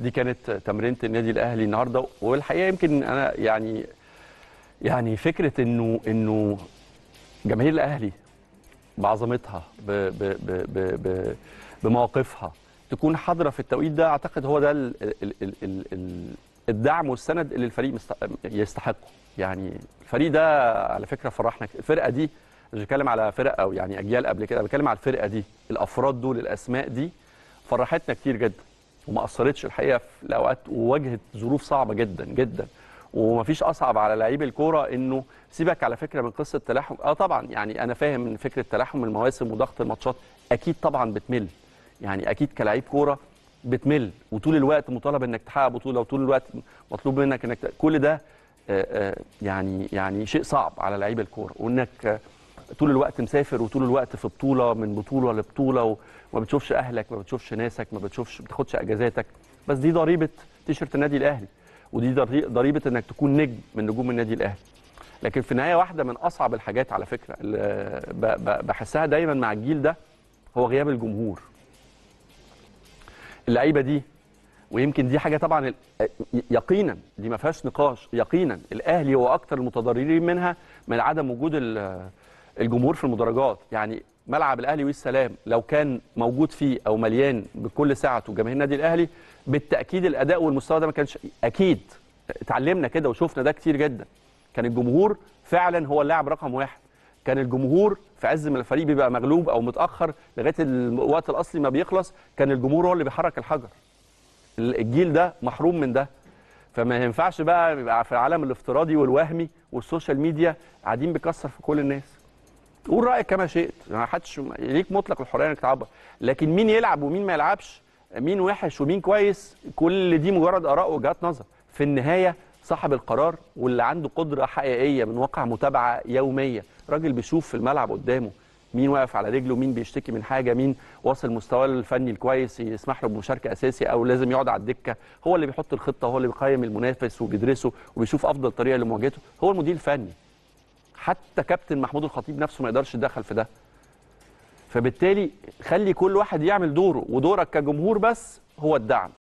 دي كانت تمرينه النادي الاهلي النهارده والحقيقه يمكن انا يعني يعني فكره انه انه جماهير الاهلي بعظمتها ب ب ب ب ب بمواقفها تكون حاضره في التوقيت ده اعتقد هو ده ال ال ال ال ال الدعم والسند اللي الفريق يستحقه يعني الفريق ده على فكره فرحنا الفرقه دي مش بتكلم على فرق او يعني اجيال قبل كده بتكلم على الفرقه دي الافراد دول الاسماء دي فرحتنا كتير جدا وما اثرتش الحقيقه في الاوقات وواجهت ظروف صعبه جدا جدا ومفيش اصعب على لعيب الكوره انه سيبك على فكره من قصه تلاحم اه طبعا يعني انا فاهم ان فكره تلاحم المواسم وضغط الماتشات اكيد طبعا بتمل يعني اكيد كلاعب كوره بتمل وطول الوقت مطالب انك تحقق بطوله وطول الوقت مطلوب منك انك كل ده آه، آه، يعني يعني شيء صعب على لعيب الكوره وانك طول الوقت مسافر وطول الوقت في بطوله من بطوله لبطوله وما بتشوفش اهلك ما بتشوفش ناسك ما بتشوفش ما بتاخدش اجازاتك بس دي ضريبه تيشرت النادي الاهلي ودي ضريبه انك تكون نجم من نجوم النادي الاهلي لكن في النهايه واحده من اصعب الحاجات على فكره اللي بحسها دايما مع الجيل ده هو غياب الجمهور اللعيبه دي ويمكن دي حاجه طبعا يقينا دي ما فيهاش نقاش يقينا الاهلي هو اكثر المتضررين منها من عدم وجود الجمهور في المدرجات يعني ملعب الاهلي والسلام لو كان موجود فيه او مليان بكل ساعته جماهير النادي الاهلي بالتاكيد الاداء والمستوى ده ما كانش اكيد اتعلمنا كده وشفنا ده كتير جدا كان الجمهور فعلا هو اللاعب رقم واحد كان الجمهور في عز ما الفريق بيبقى مغلوب او متاخر لغايه الوقت الاصلي ما بيخلص كان الجمهور هو اللي بيحرك الحجر الجيل ده محروم من ده فما ينفعش بقى يبقى في العالم الافتراضي والوهمي والسوشيال ميديا قاعدين بيكسر في كل الناس قول رايك كما شئت ما حدش ليك مطلق الحريه انك تعبر لكن مين يلعب ومين ما يلعبش مين وحش ومين كويس كل دي مجرد اراء وجهات نظر في النهايه صاحب القرار واللي عنده قدره حقيقيه من واقع متابعه يوميه راجل بيشوف في الملعب قدامه مين واقف على رجله مين بيشتكي من حاجه مين واصل مستواه الفني الكويس يسمح له بمشاركه اساسي او لازم يقعد على الدكه هو اللي بيحط الخطه هو اللي بيقيم المنافس وبيدرسه وبيشوف افضل طريقه لمواجهته هو المدير الفني حتى كابتن محمود الخطيب نفسه ما يقدرش يدخل في ده فبالتالي خلي كل واحد يعمل دوره ودورك كجمهور بس هو الدعم